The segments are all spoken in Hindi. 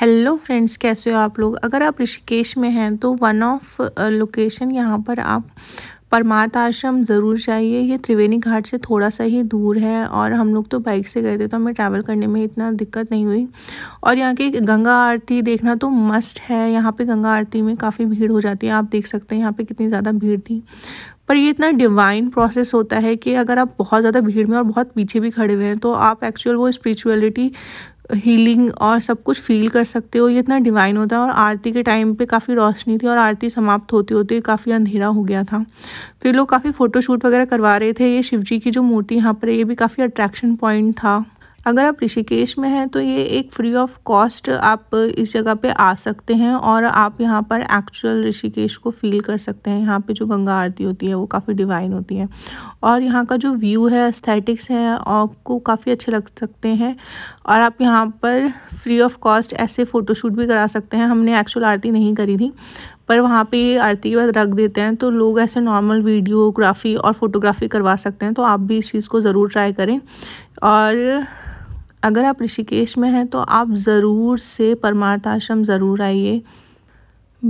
हेलो फ्रेंड्स कैसे हो आप लोग अगर आप ऋषिकेश में हैं तो वन ऑफ लोकेशन यहाँ पर आप परमार्थ आश्रम ज़रूर जाइए ये त्रिवेणी घाट से थोड़ा सा ही दूर है और हम लोग तो बाइक से गए थे तो हमें ट्रैवल करने में इतना दिक्कत नहीं हुई और यहाँ की गंगा आरती देखना तो मस्ट है यहाँ पे गंगा आरती में काफ़ी भीड़ हो जाती है आप देख सकते हैं यहाँ पे कितनी ज़्यादा भीड़ थी पर ये इतना डिवाइन प्रोसेस होता है कि अगर आप बहुत ज़्यादा भीड़ में और बहुत पीछे भी खड़े हुए हैं तो आप एक्चुअल वो स्पिरिचुअलिटी हीलिंग और सब कुछ फील कर सकते हो ये इतना डिवाइन होता है और आरती के टाइम पे काफ़ी रोशनी थी और आरती समाप्त होती होती काफ़ी अंधेरा हो गया था फिर लोग काफ़ी फ़ोटोशूट वगैरह करवा रहे थे ये शिव जी की जो मूर्ति यहाँ पर ये भी काफ़ी अट्रैक्शन पॉइंट था अगर आप ऋषिकेश में हैं तो ये एक फ्री ऑफ कॉस्ट आप इस जगह पे आ सकते हैं और आप यहाँ पर एक्चुअल ऋषिकेश को फील कर सकते हैं यहाँ पे जो गंगा आरती होती है वो काफ़ी डिवाइन होती है और यहाँ का जो व्यू है एस्थेटिक्स है आपको काफ़ी अच्छे लग सकते हैं और आप यहाँ पर फ्री ऑफ कॉस्ट ऐसे फ़ोटोशूट भी करा सकते हैं हमने एक्चुअल आरती नहीं करी थी पर वहाँ पे आरती के बाद रख देते हैं तो लोग ऐसे नॉर्मल वीडियोग्राफी और फोटोग्राफी करवा सकते हैं तो आप भी इस चीज़ को ज़रूर ट्राई करें और अगर आप ऋषिकेश में हैं तो आप ज़रूर से परमार्थ आश्रम ज़रूर आइए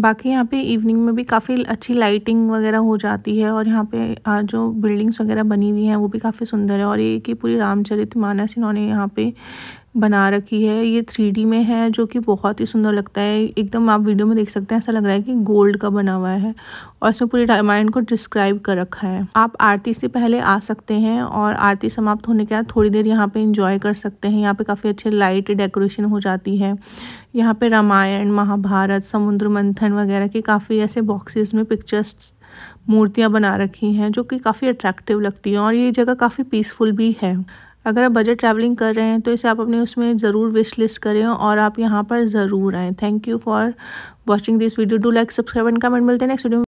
बाकी यहाँ पे इवनिंग में भी काफ़ी अच्छी लाइटिंग वगैरह हो जाती है और यहाँ पे जो बिल्डिंग्स वगैरह बनी हुई हैं वो भी काफ़ी सुंदर है और ये कि पूरी रामचरित मानस इन्होंने यहाँ पे बना रखी है ये थ्री में है जो कि बहुत ही सुंदर लगता है एकदम आप वीडियो में देख सकते हैं ऐसा लग रहा है कि गोल्ड का बना हुआ है और इसमें पूरी रामायण को डिस्क्राइब कर रखा है आप आरती से पहले आ सकते हैं और आरती समाप्त होने के बाद थोड़ी देर यहाँ पे इंजॉय कर सकते हैं यहाँ पे काफ़ी अच्छे लाइट डेकोरेशन हो जाती है यहाँ पे रामायण महाभारत समुद्र मंथन वगैरह के काफ़ी ऐसे बॉक्सेस में पिक्चर्स मूर्तियाँ बना रखी हैं जो कि काफ़ी अट्रैक्टिव लगती हैं और ये जगह काफ़ी पीसफुल भी है अगर आप बजट ट्रैवलिंग कर रहे हैं तो इसे आप अपने उसमें ज़रूर विश लिस्ट करें और आप यहाँ पर ज़रूर आएँ thank you for watching this video do like subscribe and comment मिलते हैं नेक्स्ट वीडियो